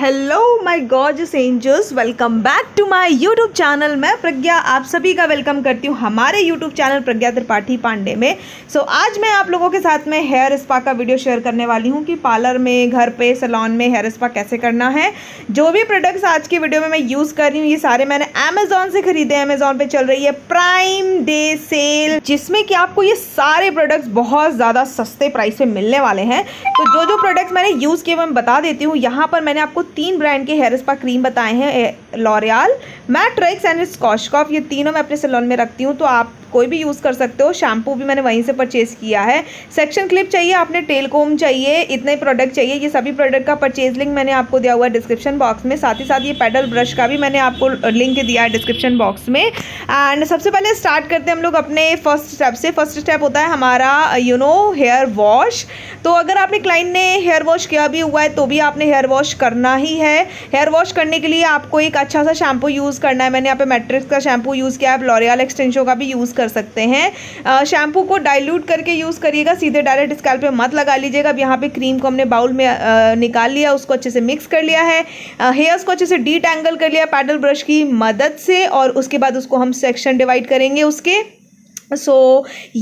hello my gorgeous angels welcome back to my YouTube channel मैं प्रज्ञा आप सभी का वेलकम करती हूँ हमारे यूट्यूब चैनल प्रज्ञा त्रिपाठी पांडे में सो so, आज मैं आप लोगों के साथ में हेयर स्पा का वीडियो शेयर करने वाली हूँ कि पार्लर में घर पे सलॉन में हेयर स्पा कैसे करना है जो भी प्रोडक्ट्स आज की वीडियो में मैं यूज़ कर रही हूँ ये सारे मैंने अमेजोन से खरीदे हैं अमेजोन पर चल रही है प्राइम डे सेल जिसमें कि आपको ये सारे प्रोडक्ट्स बहुत ज़्यादा सस्ते प्राइस में मिलने वाले हैं तो जो जो प्रोडक्ट्स मैंने यूज़ किए मैं बता देती हूँ यहाँ पर मैंने आपको तीन ब्रांड के हेयर स्पा क्रीम बताए हैं लॉरियाल मैट्रिक्स एंड स्कॉशकॉफ ये तीनों मैं अपने सलोन में रखती हूँ तो आप कोई भी यूज़ कर सकते हो शैम्पू भी मैंने वहीं से परचेज़ किया है सेक्शन क्लिप चाहिए आपने टेल कोम चाहिए इतने प्रोडक्ट चाहिए ये सभी प्रोडक्ट का परचेज लिंक मैंने आपको दिया हुआ है डिस्क्रिप्शन बॉक्स में साथ ही साथ ये पेडल ब्रश का भी मैंने आपको लिंक दिया है डिस्क्रिप्शन बॉक्स में एंड सबसे पहले स्टार्ट करते हैं हम लोग अपने फर्स्ट स्टेप से फर्स्ट स्टेप होता है हमारा यू नो हेयर वॉश तो अगर आपने क्लाइंट ने हेयर वॉश किया भी हुआ है तो भी आपने हेयर वॉश करना ही है हेयर वॉश करने के लिए आपको एक अच्छा सा शैम्पू यूज़ करना है मैंने यहाँ पे मैट्रिक्स का शैम्पू यूज़ किया है लॉरियल एक्सटेंशो का भी यूज़ कर सकते हैं शैम्पू को डाइल्यूट करके यूज़ करिएगा सीधे डायरेक्ट स्कैल पे मत लगा लीजिएगा अब यहाँ पे क्रीम को हमने बाउल में निकाल लिया उसको अच्छे से मिक्स कर लिया है हेयर्स को अच्छे से डीट एंगल कर लिया पैडल ब्रश की मदद से और उसके बाद उसको हम सेक्शन डिवाइड करेंगे उसके सो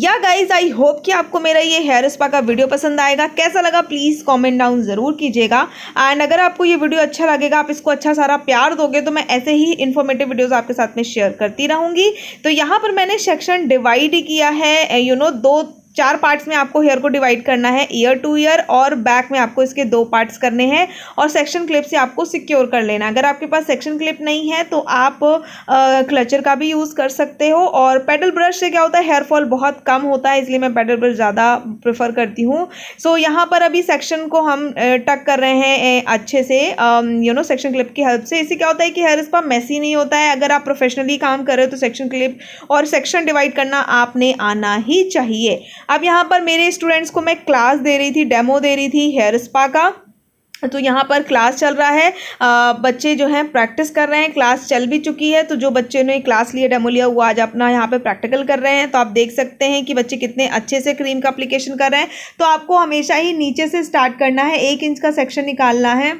या गाइज आई होप कि आपको मेरा ये हेयर स्पा का वीडियो पसंद आएगा कैसा लगा प्लीज़ कमेंट डाउन ज़रूर कीजिएगा एंड अगर आपको ये वीडियो अच्छा लगेगा आप इसको अच्छा सारा प्यार दोगे तो मैं ऐसे ही इन्फॉर्मेटिव वीडियोस आपके साथ में शेयर करती रहूँगी तो यहाँ पर मैंने सेक्शन डिवाइड किया है यू you नो know, दो चार पार्ट्स में आपको हेयर को डिवाइड करना है ईयर टू ईयर और बैक में आपको इसके दो पार्ट्स करने हैं और सेक्शन क्लिप से आपको सिक्योर कर लेना अगर आपके पास सेक्शन क्लिप नहीं है तो आप आ, क्लचर का भी यूज़ कर सकते हो और पेडल ब्रश से क्या होता है हेयर फॉल बहुत कम होता है इसलिए मैं पेडल ब्रश ज़्यादा प्रेफर करती हूँ सो so, यहाँ पर अभी सेक्शन को हम टक कर रहे हैं अच्छे से यू नो सेक्शन क्लिप की हेल्प से इससे क्या होता है कि हेयर स्पा मैसी नहीं होता है अगर आप प्रोफेशनली काम कर रहे हो तो सेक्शन क्लिप और सेक्शन डिवाइड करना आपने आना ही चाहिए अब यहाँ पर मेरे स्टूडेंट्स को मैं क्लास दे रही थी डेमो दे रही थी हेयर स्पा का तो यहाँ पर क्लास चल रहा है आ, बच्चे जो हैं प्रैक्टिस कर रहे हैं क्लास चल भी चुकी है तो जो बच्चे ने क्लास लिए डेमो लिया वो आज अपना यहाँ पे प्रैक्टिकल कर रहे हैं तो आप देख सकते हैं कि बच्चे कितने अच्छे से क्रीम का अप्लीकेशन कर रहे हैं तो आपको हमेशा ही नीचे से स्टार्ट करना है एक इंच का सेक्शन निकालना है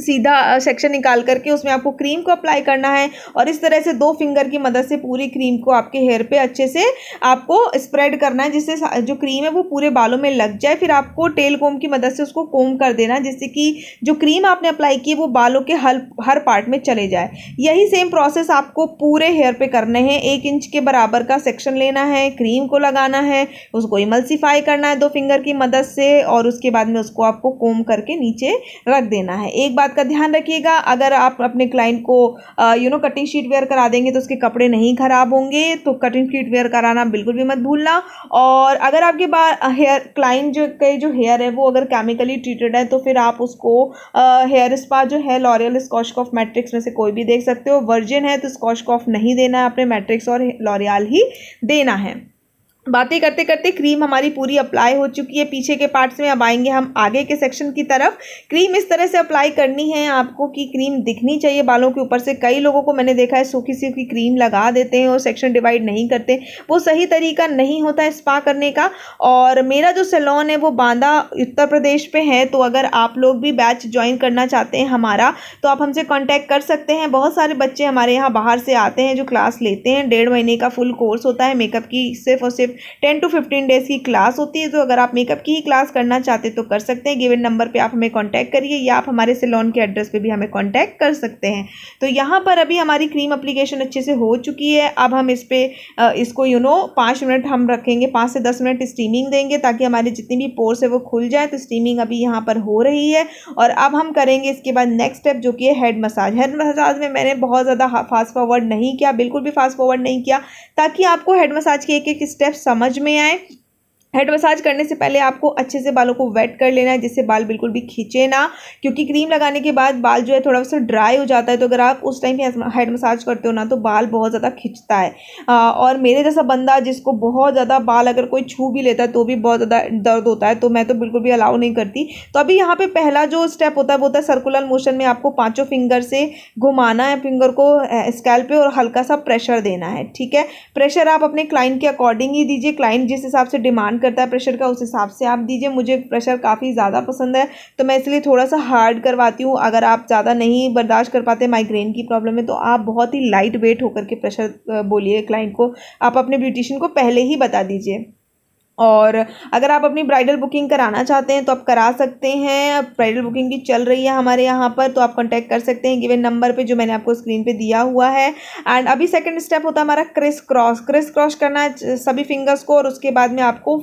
सीधा सेक्शन निकाल करके उसमें आपको क्रीम को अप्लाई करना है और इस तरह से दो फिंगर की मदद से पूरी क्रीम को आपके हेयर पे अच्छे से आपको स्प्रेड करना है जिससे जो क्रीम है वो पूरे बालों में लग जाए फिर आपको टेल कोम की मदद से उसको कोम कर देना है जिससे कि जो क्रीम आपने अप्लाई की वो बालों के हर हर पार्ट में चले जाए यही सेम प्रोसेस आपको पूरे हेयर पर करने हैं एक इंच के बराबर का सेक्शन लेना है क्रीम को लगाना है उसको इमल्सीफाई करना है दो फिंगर की मदद से और उसके बाद में उसको आपको कोम करके नीचे रख देना है एक बार बात का ध्यान रखिएगा अगर आप अपने क्लाइंट को you know cutting sheet wear करा देंगे तो उसके कपड़े नहीं ख़राब होंगे तो कटिंग शीट वेयर कराना बिल्कुल भी मत भूलना और अगर आपके हेयर क्लाइंट जो के जो हेयर है वो अगर केमिकली ट्रीटेड है तो फिर आप उसको हेयर स्पा जो है लॉरियल स्कॉशक कॉफ मैट्रिक्स में से कोई भी देख सकते हो वर्जिन है तो स्कॉशक कॉफ नहीं देना है अपने मैट्रिक्स और लॉरियल ही देना है बातें करते करते क्रीम हमारी पूरी अप्लाई हो चुकी है पीछे के पार्ट्स में अब आएंगे हम आगे के सेक्शन की तरफ क्रीम इस तरह से अप्लाई करनी है आपको कि क्रीम दिखनी चाहिए बालों के ऊपर से कई लोगों को मैंने देखा है सूखी सूखी क्रीम लगा देते हैं और सेक्शन डिवाइड नहीं करते वो सही तरीका नहीं होता है स्पा करने का और मेरा जो सैलॉन है वो बांदा उत्तर प्रदेश पर है तो अगर आप लोग भी बैच ज्वाइन करना चाहते हैं हमारा तो आप हमसे कॉन्टैक्ट कर सकते हैं बहुत सारे बच्चे हमारे यहाँ बाहर से आते हैं जो क्लास लेते हैं डेढ़ महीने का फुल कोर्स होता है मेकअप की सिर्फ और सिर्फ टेन टू फिफ्टीन डेज़ की क्लास होती है तो अगर आप मेकअप की ही क्लास करना चाहते तो कर सकते हैं गिवन नंबर पर आप हमें कॉन्टैक्ट करिए या आप हमारे सिलोन के एड्रेस पर भी हमें कॉन्टैक्ट कर सकते हैं तो यहाँ पर अभी हमारी क्रीम अप्लीकेशन अच्छे से हो चुकी है अब हम इस पर इसको यू नो पाँच मिनट हम रखेंगे पाँच से दस मिनट स्टीमिंग देंगे ताकि हमारे जितनी भी पोर्स है वो खुल जाए तो स्टीमिंग अभी यहाँ पर हो रही है और अब हम करेंगे इसके बाद नेक्स्ट स्टेप जो कि है हेड मसाज हेड मसाज में मैंने बहुत ज़्यादा फास्ट फॉरवर्ड नहीं किया बिल्कुल भी फास्ट फॉरवर्ड नहीं किया ताकि आपको हेड मसाज के एक एक स्टेप्स समझ में आए हेड मसाज करने से पहले आपको अच्छे से बालों को वेट कर लेना है जिससे बाल बिल्कुल भी खींचे ना क्योंकि क्रीम लगाने के बाद बाल जो है थोड़ा सा ड्राई हो जाता है तो अगर आप उस टाइम ही हेड मसाज करते हो ना तो बाल बहुत ज़्यादा खींचता है आ, और मेरे जैसा बंदा जिसको बहुत ज़्यादा बाल अगर कोई छू भी लेता है तो भी बहुत ज़्यादा दर्द होता है तो मैं तो बिल्कुल भी अलाउ नहीं करती तो अभी यहाँ पर पहला जो स्टेप होता है वो होता है सर्कुलर मोशन में आपको पाँचों फिंगर से घुमाना है फिंगर को स्कैल पर और हल्का सा प्रेशर देना है ठीक है प्रेशर आप अपने क्लाइंट के अकॉर्डिंग ही दीजिए क्लाइंट जिस हिसाब से डिमांड करता है प्रेशर का उस हिसाब से आप दीजिए मुझे प्रेशर काफ़ी ज़्यादा पसंद है तो मैं इसलिए थोड़ा सा हार्ड करवाती हूँ अगर आप ज़्यादा नहीं बर्दाश्त कर पाते माइग्रेन की प्रॉब्लम है तो आप बहुत ही लाइट वेट होकर के प्रेशर बोलिए क्लाइंट को आप अपने ब्यूटिशियन को पहले ही बता दीजिए और अगर आप अपनी ब्राइडल बुकिंग कराना चाहते हैं तो आप करा सकते हैं ब्राइडल बुकिंग भी चल रही है हमारे यहाँ पर तो आप कांटेक्ट कर सकते हैं गिवन नंबर पे जो मैंने आपको स्क्रीन पे दिया हुआ है एंड अभी सेकंड स्टेप होता है हमारा क्रिस क्रॉस क्रिस क्रॉस करना है सभी फिंगर्स को और उसके बाद में आपको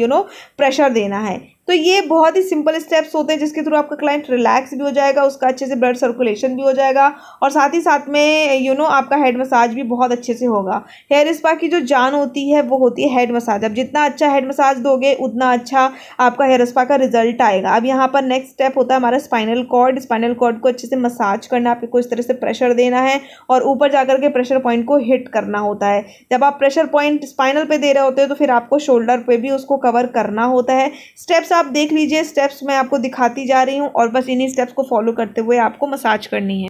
यू नो प्रेशर देना है तो ये बहुत ही सिंपल स्टेप्स होते हैं जिसके थ्रू आपका क्लाइंट रिलैक्स भी हो जाएगा उसका अच्छे से ब्लड सर्कुलेशन भी हो जाएगा और साथ ही साथ में यू you नो know, आपका हेड मसाज भी बहुत अच्छे से होगा हेयर स्पा की जो जान होती है वो होती है हेड मसाज अब जितना अच्छा हेड मसाज दोगे उतना अच्छा आपका हेयर स्पा का रिजल्ट आएगा अब यहाँ पर नेक्स्ट स्टेप होता है हमारा स्पाइनल कॉर्ड स्पाइनल कॉर्ड को अच्छे से मसाज करना आपको कुछ तरह से प्रेशर देना है और ऊपर जाकर के प्रेशर पॉइंट को हिट करना होता है जब आप प्रेशर पॉइंट स्पाइनल पर दे रहे होते हो तो फिर आपको शोल्डर पर भी उसको कवर करना होता है स्टेप्स आप देख लीजिए स्टेप्स मैं आपको दिखाती जा रही हूँ और बस इन्हीं स्टेप्स को फॉलो करते हुए आपको मसाज करनी है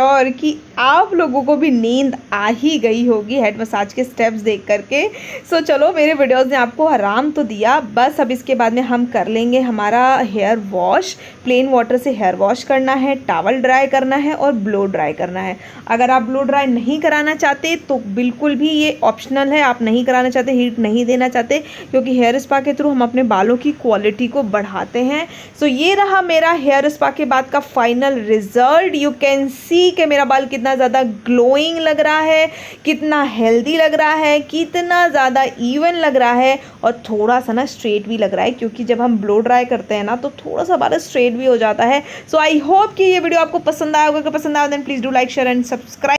श्योर कि आप लोगों को भी नींद आ ही गई होगी हेड मसाज के स्टेप्स देख करके सो so, चलो मेरे वीडियोस ने आपको आराम तो दिया बस अब इसके बाद में हम कर लेंगे हमारा हेयर वॉश प्लेन वाटर से हेयर वॉश करना है टावल ड्राई करना है और ब्लो ड्राई करना है अगर आप ब्लो ड्राई नहीं कराना चाहते तो बिल्कुल भी ये ऑप्शनल है आप नहीं कराना चाहते हीट नहीं देना चाहते क्योंकि हेयर स्पा के थ्रू हम अपने बालों की क्वालिटी को बढ़ाते हैं सो so, ये रहा मेरा हेयर स्पा के बाद का final result you can see ठीक है मेरा बाल कितना ज़्यादा ग्लोइंग लग रहा है कितना हेल्दी लग रहा है कितना ज़्यादा इवन लग रहा है और थोड़ा सा ना स्ट्रेट भी लग रहा है क्योंकि जब हम ब्लो ड्राई करते हैं ना तो थोड़ा सा बाल स्ट्रेट भी हो जाता है सो आई होप कि ये वीडियो आपको पसंद आया होगा अगर पसंद आया then please do like share and subscribe